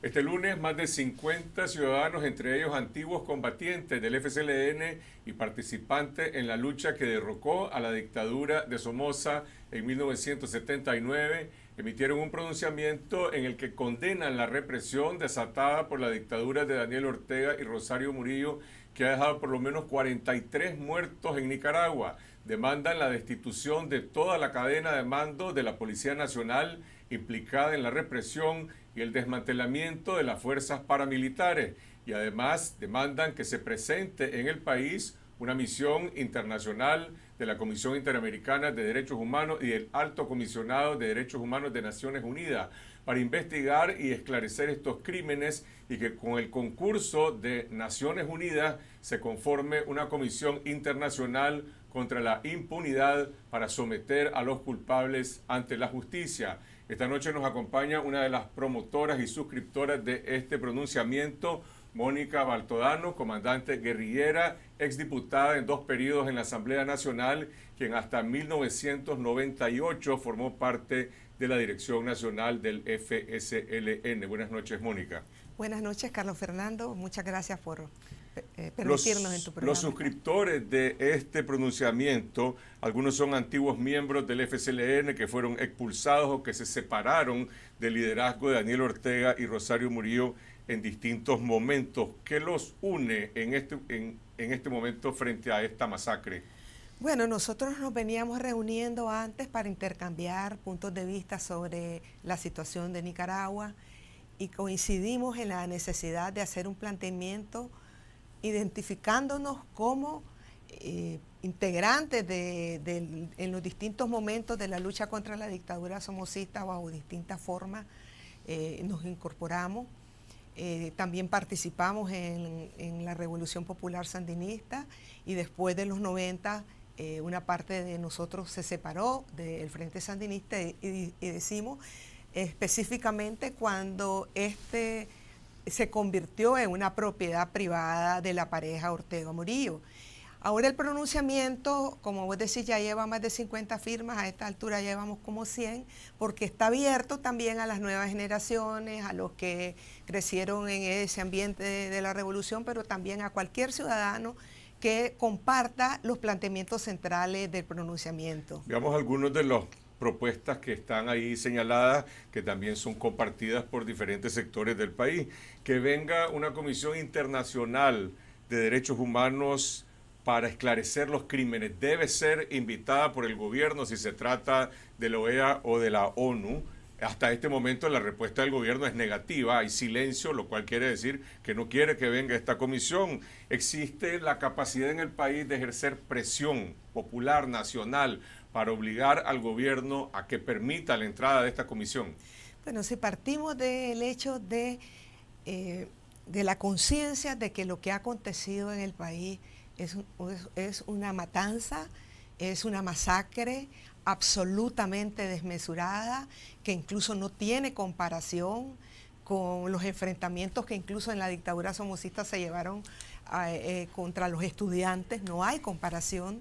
Este lunes, más de 50 ciudadanos, entre ellos antiguos combatientes del FCLN y participantes en la lucha que derrocó a la dictadura de Somoza en 1979, emitieron un pronunciamiento en el que condenan la represión desatada por la dictadura de Daniel Ortega y Rosario Murillo, que ha dejado por lo menos 43 muertos en Nicaragua. Demandan la destitución de toda la cadena de mando de la Policía Nacional implicada en la represión y el desmantelamiento de las fuerzas paramilitares y además demandan que se presente en el país una misión internacional de la Comisión Interamericana de Derechos Humanos y del Alto Comisionado de Derechos Humanos de Naciones Unidas para investigar y esclarecer estos crímenes y que con el concurso de Naciones Unidas se conforme una comisión internacional contra la impunidad para someter a los culpables ante la justicia. Esta noche nos acompaña una de las promotoras y suscriptoras de este pronunciamiento, Mónica Baltodano, comandante guerrillera, exdiputada en dos periodos en la Asamblea Nacional, quien hasta 1998 formó parte de la Dirección Nacional del FSLN. Buenas noches, Mónica. Buenas noches, Carlos Fernando. Muchas gracias por eh, los, Los suscriptores de este pronunciamiento, algunos son antiguos miembros del FCLN que fueron expulsados o que se separaron del liderazgo de Daniel Ortega y Rosario Murillo en distintos momentos. ¿Qué los une en este, en, en este momento frente a esta masacre? Bueno, nosotros nos veníamos reuniendo antes para intercambiar puntos de vista sobre la situación de Nicaragua y coincidimos en la necesidad de hacer un planteamiento identificándonos como eh, integrantes en los distintos momentos de la lucha contra la dictadura somocista bajo distintas formas, eh, nos incorporamos. Eh, también participamos en, la Revolución Popular Sandinista y después de los 90 una parte de nosotros se separó del Frente Sandinista y decimos específicamente cuando este se convirtió en una propiedad privada de la pareja Ortega Murillo. Ahora el pronunciamiento, como vos decís, ya lleva más de 50 firmas, a esta altura llevamos como 100, porque está abierto también a las nuevas generaciones, a los que crecieron en ese ambiente de, la revolución, pero también a cualquier ciudadano que comparta los planteamientos centrales del pronunciamiento. Veamos algunos de los propuestas que están ahí señaladas, que también son compartidas por diferentes sectores del país. Que venga una comisión internacional de derechos humanos para esclarecer los crímenes debe ser invitada por el gobierno si se trata de la OEA o de la ONU. Hasta este momento la respuesta del gobierno es negativa, hay silencio, lo cual quiere decir que no quiere que venga esta comisión. Existe la capacidad en el país de ejercer presión popular, nacional, para obligar al gobierno a que permita la entrada de esta comisión? Bueno, si partimos del hecho de, eh, de la conciencia de que lo que ha acontecido en el país es, una matanza, es una masacre absolutamente desmesurada, que incluso no tiene comparación con los enfrentamientos que incluso en la dictadura somocista se llevaron eh, contra los estudiantes, no hay comparación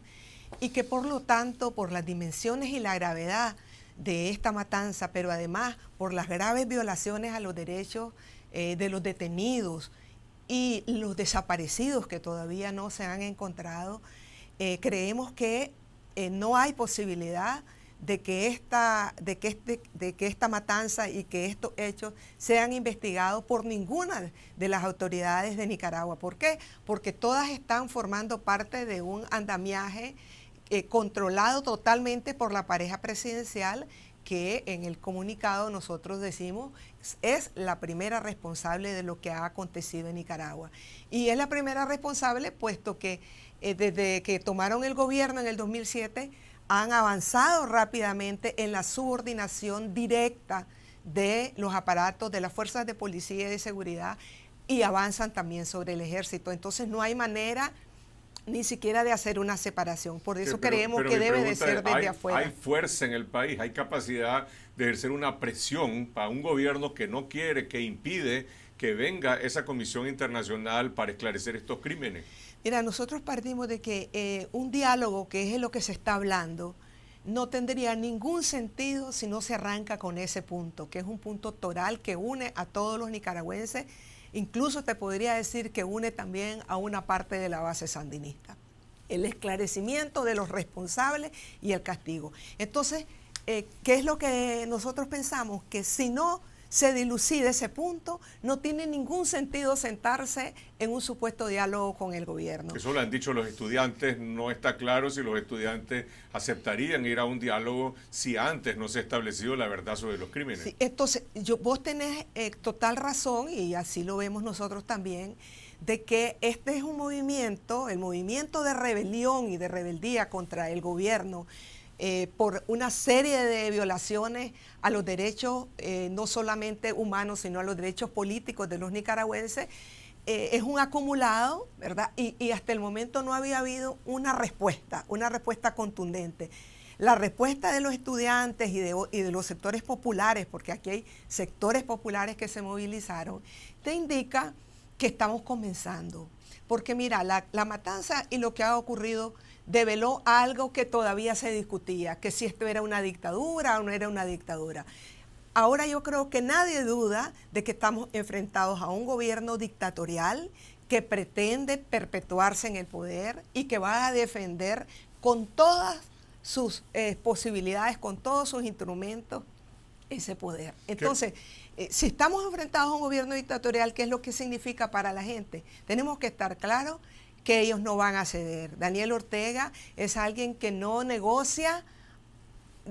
y que por lo tanto, por las dimensiones y la gravedad de esta matanza, pero además por las graves violaciones a los derechos eh, de los detenidos y los desaparecidos que todavía no se han encontrado, eh, creemos que eh, no hay posibilidad de que, esta, de, que este, de que esta matanza y que estos hechos sean investigados por ninguna de las autoridades de Nicaragua. ¿Por qué? Porque todas están formando parte de un andamiaje eh, controlado totalmente por la pareja presidencial que en el comunicado nosotros decimos es la primera responsable de lo que ha acontecido en Nicaragua. Y es la primera responsable puesto que eh, desde que tomaron el gobierno en el 2007 han avanzado rápidamente en la subordinación directa de los aparatos de las fuerzas de policía y de seguridad y avanzan también sobre el ejército. Entonces no hay manera ni siquiera de hacer una separación. Por eso creemos que debe de ser desde afuera. Hay fuerza en el país, hay capacidad de ejercer una presión para un gobierno que no quiere, que impide que venga esa comisión internacional para esclarecer estos crímenes. Mira, nosotros partimos de que eh, un diálogo, que es lo que se está hablando, no tendría ningún sentido si no se arranca con ese punto, que es un punto toral que une a todos los nicaragüenses Incluso te podría decir que une también a una parte de la base sandinista. El esclarecimiento de los responsables y el castigo. Entonces, eh, ¿qué es lo que nosotros pensamos? Que si no se dilucide ese punto, no tiene ningún sentido sentarse en un supuesto diálogo con el gobierno. Eso lo han dicho los estudiantes, no está claro si los estudiantes aceptarían ir a un diálogo si antes no se ha establecido la verdad sobre los crímenes. entonces, yo, vos tenés eh, total razón, y así lo vemos nosotros también, de que este es un movimiento, el movimiento de rebelión y de rebeldía contra el gobierno, eh, por una serie de violaciones a los derechos, eh, no solamente humanos, sino a los derechos políticos de los nicaragüenses, eh, es un acumulado, ¿verdad? Y, hasta el momento no había habido una respuesta, una respuesta contundente. La respuesta de los estudiantes y de, los sectores populares, porque aquí hay sectores populares que se movilizaron, te indica que estamos comenzando. Porque mira, la matanza y lo que ha ocurrido develó algo que todavía se discutía, que si esto era una dictadura o no era una dictadura. Ahora yo creo que nadie duda de que estamos enfrentados a un gobierno dictatorial que pretende perpetuarse en el poder y que va a defender con todas sus eh, posibilidades, con todos sus instrumentos, ese poder. Entonces, eh, si estamos enfrentados a un gobierno dictatorial, ¿qué es lo que significa para la gente? Tenemos que estar claros que ellos no van a ceder. Daniel Ortega es alguien que no negocia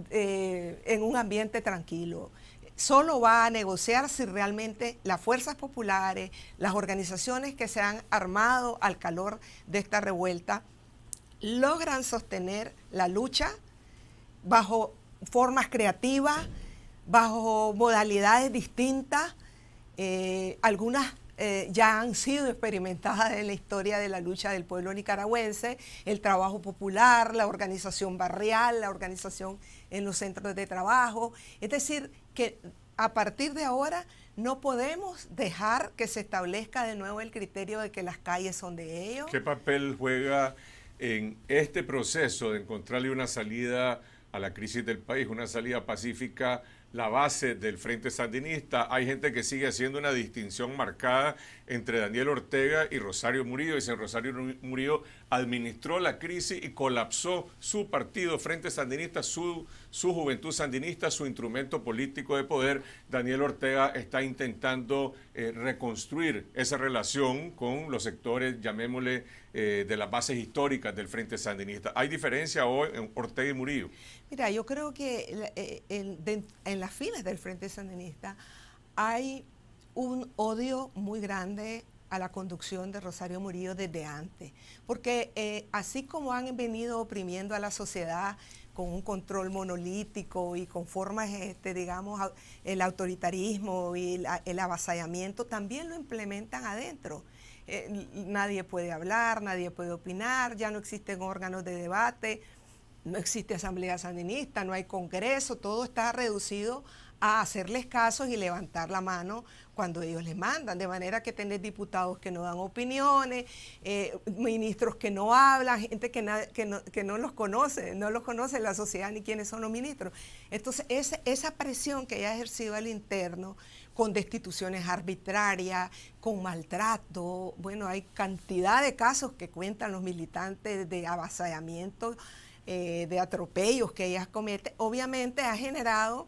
eh, en un ambiente tranquilo. Solo va a negociar si realmente las fuerzas populares, las organizaciones que se han armado al calor de esta revuelta, logran sostener la lucha bajo formas creativas, bajo modalidades distintas, eh, algunas eh, ya han sido experimentadas en la historia de la lucha del pueblo nicaragüense, el trabajo popular, la organización barrial, la organización en los centros de trabajo. Es decir, que a partir de ahora no podemos dejar que se establezca de nuevo el criterio de que las calles son de ellos. ¿Qué papel juega en este proceso de encontrarle una salida a la crisis del país, una salida pacífica la base del Frente Sandinista. Hay gente que sigue haciendo una distinción marcada entre Daniel Ortega y Rosario Murillo. Dicen Rosario Murillo administró la crisis y colapsó su partido Frente Sandinista, su, su juventud sandinista, su instrumento político de poder. Daniel Ortega está intentando eh, reconstruir esa relación con los sectores, llamémosle, eh, de las bases históricas del Frente Sandinista. ¿Hay diferencia hoy en Ortega y Murillo? Mira, yo creo que eh, en, las filas del Frente Sandinista hay un odio muy grande a la conducción de Rosario Murillo desde antes, porque eh, así como han venido oprimiendo a la sociedad con un control monolítico y con formas, este, digamos, el autoritarismo y el avasallamiento, también lo implementan adentro. Eh, nadie puede hablar, nadie puede opinar, ya no existen órganos de debate, no existe asamblea sandinista, no hay congreso, todo está reducido a hacerles casos y levantar la mano cuando ellos les mandan, de manera que tenés diputados que no dan opiniones, eh, ministros que no hablan, gente que, que, no, los conoce, no los conoce la sociedad ni quiénes son los ministros. Entonces, esa, esa presión que haya ejercido el interno, con destituciones arbitrarias, con maltrato, bueno, hay cantidad de casos que cuentan los militantes de avasallamiento eh, de atropellos que ella comete, obviamente ha generado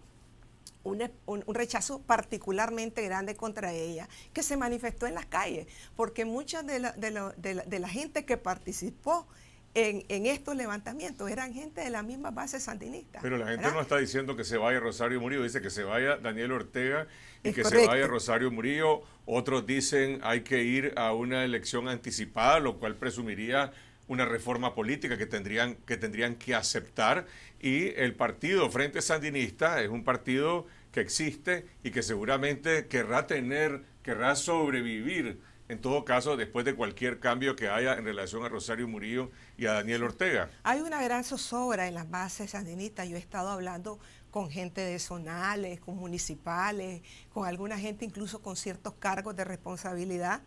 un, rechazo particularmente grande contra ella, que se manifestó en las calles, porque mucha de la, de de la, gente que participó en, en, estos levantamientos eran gente de la misma base sandinista. Pero la gente no está diciendo que se vaya Rosario Murillo, dice que se vaya Daniel Ortega y que se vaya Rosario Murillo. Otros dicen hay que ir a una elección anticipada, lo cual presumiría una reforma política que tendrían, que tendrían que aceptar y el partido Frente Sandinista es un partido que existe y que seguramente querrá tener, querrá sobrevivir en todo caso, después de cualquier cambio que haya en relación a Rosario Murillo y a Daniel Ortega. Hay una gran zozobra en las bases sandinistas. Yo he estado hablando con gente de zonales, con municipales, con alguna gente incluso con ciertos cargos de responsabilidad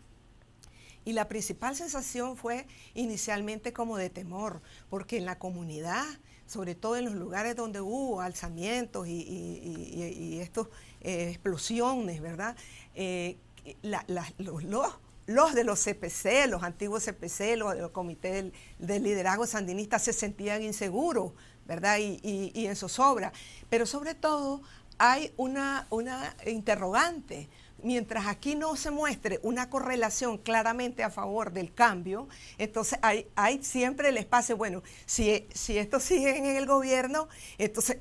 y la principal sensación fue inicialmente como de temor, porque en la comunidad, sobre todo en los lugares donde hubo alzamientos y, estos, eh, explosiones, ¿verdad? Eh, los, de los CPC, los antiguos CPC, los del Comité del, Liderazgo Sandinista se sentían inseguros, ¿verdad? Y, en zozobra. Pero sobre todo hay una, una interrogante, mientras aquí no se muestre una correlación claramente a favor del cambio, entonces hay, siempre el espacio, bueno, si, si sigue en el gobierno, entonces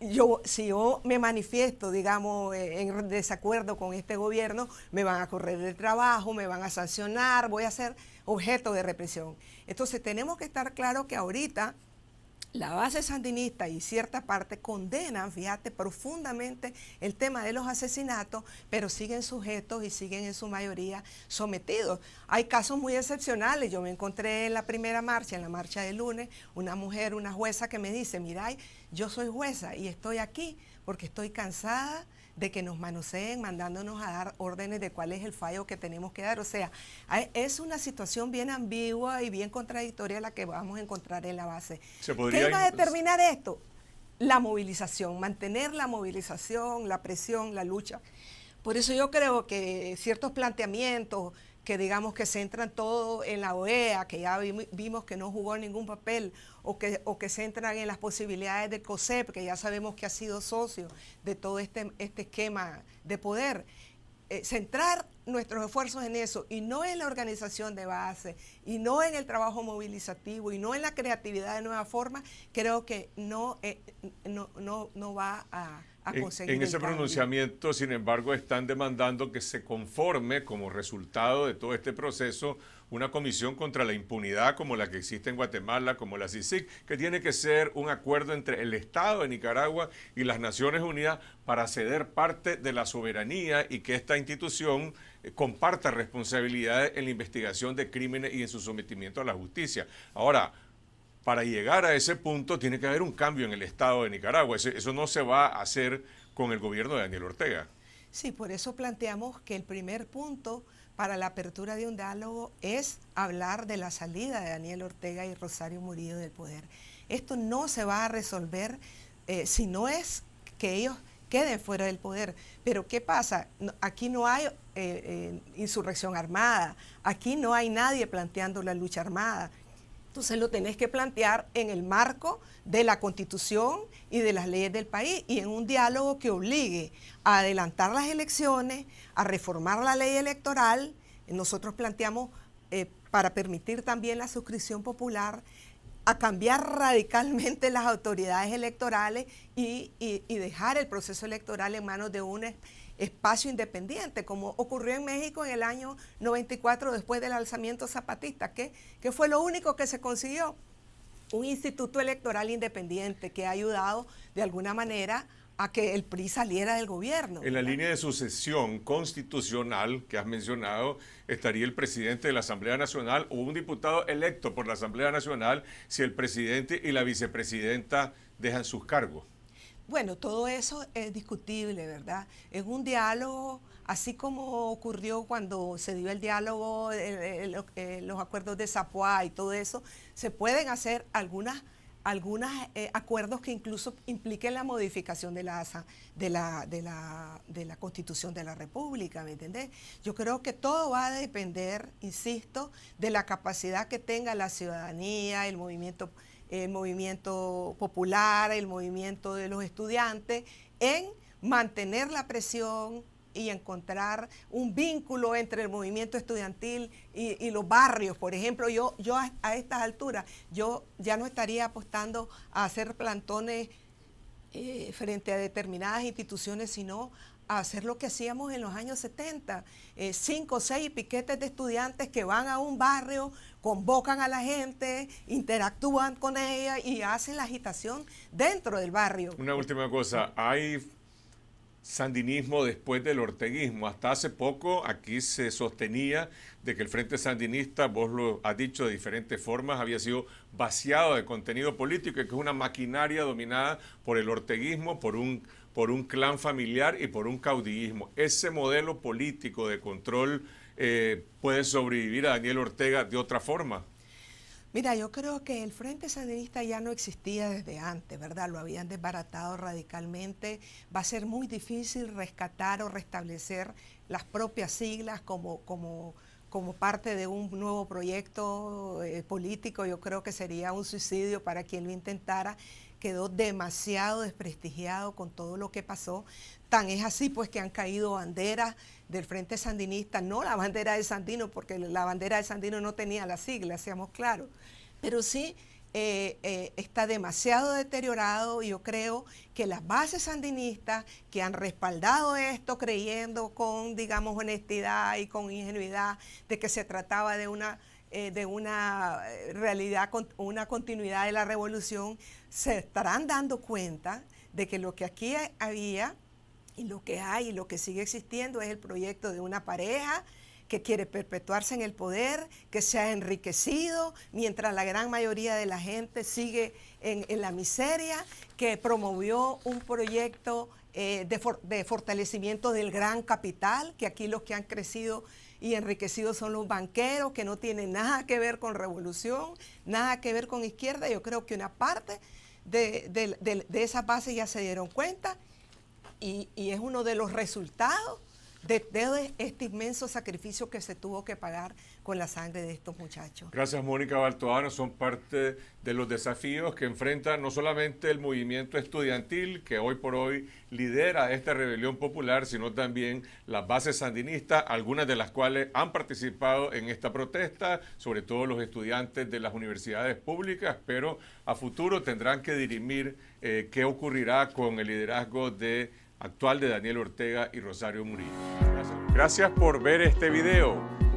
yo, si yo me manifiesto, digamos, eh, en desacuerdo con este gobierno, me van a correr del trabajo, me van a sancionar, voy a ser objeto de represión. Entonces tenemos que estar claros que ahorita la base sandinista y cierta parte condenan, fíjate, profundamente el tema de los asesinatos, pero siguen sujetos y siguen en su mayoría sometidos. Hay casos muy excepcionales. Yo me encontré en la primera marcha, en la marcha del lunes, una mujer, una jueza que me dice, mira, yo soy jueza y estoy aquí porque estoy cansada de que nos manoseen mandándonos a dar órdenes de cuál es el fallo que tenemos que dar. O sea, es una situación bien ambigua y bien contradictoria la que vamos a encontrar en la base. ¿Qué va a determinar esto? La movilización, mantener la movilización, la presión, la lucha. Por eso yo creo que ciertos planteamientos, que digamos que centran todo en la OEA, que ya vimos que no jugó ningún papel, o que, o que centran en las posibilidades del COSEP, que ya sabemos que ha sido socio de todo este, este esquema de poder. Eh, centrar nuestros esfuerzos en eso y no en la organización de base y no en el trabajo movilizativo y no en la creatividad de nueva forma, creo que no, eh, no, no va a en, ese pronunciamiento, sin embargo, están demandando que se conforme como resultado de todo este proceso una comisión contra la impunidad como la que existe en Guatemala, como la CICIC, que tiene que ser un acuerdo entre el Estado de Nicaragua y las Naciones Unidas para ceder parte de la soberanía y que esta institución eh, comparta responsabilidades en la investigación de crímenes y en su sometimiento a la justicia. Ahora, para llegar a ese punto tiene que haber un cambio en el Estado de Nicaragua. Eso no se va a hacer con el gobierno de Daniel Ortega. Sí, por eso planteamos que el primer punto para la apertura de un diálogo es hablar de la salida de Daniel Ortega y Rosario Murillo del poder. Esto no se va a resolver eh, si no es que ellos queden fuera del poder. Pero ¿qué pasa? aquí no hay eh, eh, insurrección armada, aquí no hay nadie planteando la lucha armada. Entonces lo tenés que plantear en el marco de la constitución y de las leyes del país y en un diálogo que obligue a adelantar las elecciones, a reformar la ley electoral. Nosotros planteamos eh, para permitir también la suscripción popular, a cambiar radicalmente las autoridades electorales y, y dejar el proceso electoral en manos de una espacio independiente, como ocurrió en México en el año 94 después del alzamiento zapatista, que, que fue lo único que se consiguió, un instituto electoral independiente que ha ayudado de alguna manera a que el PRI saliera del gobierno. En la línea de sucesión constitucional que has mencionado, estaría el presidente de la Asamblea Nacional o un diputado electo por la Asamblea Nacional si el presidente y la vicepresidenta dejan sus cargos. Bueno, todo eso es discutible, ¿verdad? Es un diálogo, así como ocurrió cuando se dio el diálogo, eh, eh, eh, los acuerdos de Zapuá y todo eso, se pueden hacer algunas algunos acuerdos que incluso impliquen la modificación de la, de la, de la, de la Constitución de la República, ¿me entendés? Yo creo que todo va a depender, insisto, de la capacidad que tenga la ciudadanía, el movimiento el movimiento popular, el movimiento de los estudiantes, en mantener la presión y encontrar un vínculo entre el movimiento estudiantil y, los barrios. Por ejemplo, yo, yo a, estas alturas, yo ya no estaría apostando a hacer plantones eh, frente a determinadas instituciones, sino hacer lo que hacíamos en los años 70, eh, cinco o seis piquetes de estudiantes que van a un barrio, convocan a la gente, interactúan con ella y hacen la agitación dentro del barrio. Una última cosa, hay sandinismo después del orteguismo. Hasta hace poco aquí se sostenía de que el Frente Sandinista, vos lo has dicho de diferentes formas, había sido vaciado de contenido político y que es una maquinaria dominada por el orteguismo, por un por un clan familiar y por un caudillismo. Ese modelo político de control eh, puede sobrevivir a Daniel Ortega de otra forma. Mira, yo creo que el Frente Sandinista ya no existía desde antes, ¿verdad? Lo habían desbaratado radicalmente. Va a ser muy difícil rescatar o restablecer las propias siglas como, como, como parte de un nuevo proyecto eh, político. Yo creo que sería un suicidio para quien lo intentara quedó demasiado desprestigiado con todo lo que pasó. Tan es así pues que han caído banderas del Frente Sandinista, no la bandera de Sandino, porque la bandera de Sandino no tenía la sigla, seamos claros, pero sí eh, eh, está demasiado deteriorado y yo creo que las bases sandinistas que han respaldado esto creyendo con, digamos, honestidad y con ingenuidad de que se trataba de una eh, de una eh, realidad, con una continuidad de la revolución, se estarán dando cuenta de que lo que aquí había y lo que hay y lo que sigue existiendo es el proyecto de una pareja que quiere perpetuarse en el poder, que se ha enriquecido, mientras la gran mayoría de la gente sigue en, la miseria, que promovió un proyecto eh, de fortalecimiento del gran capital, que aquí los que han crecido y enriquecidos son los banqueros, que no tienen nada que ver con revolución, nada que ver con izquierda. Yo creo que una parte de, de, esas bases ya se dieron cuenta y, es uno de los resultados de, de, este inmenso sacrificio que se tuvo que pagar con la sangre de estos muchachos. Gracias, Mónica Baltoano. Son parte de los desafíos que enfrenta no solamente el movimiento estudiantil, que hoy por hoy lidera esta rebelión popular, sino también las bases sandinistas, algunas de las cuales han participado en esta protesta, sobre todo los estudiantes de las universidades públicas, pero a futuro tendrán que dirimir eh, qué ocurrirá con el liderazgo actual de Daniel Ortega y Rosario Murillo. Gracias por ver este video.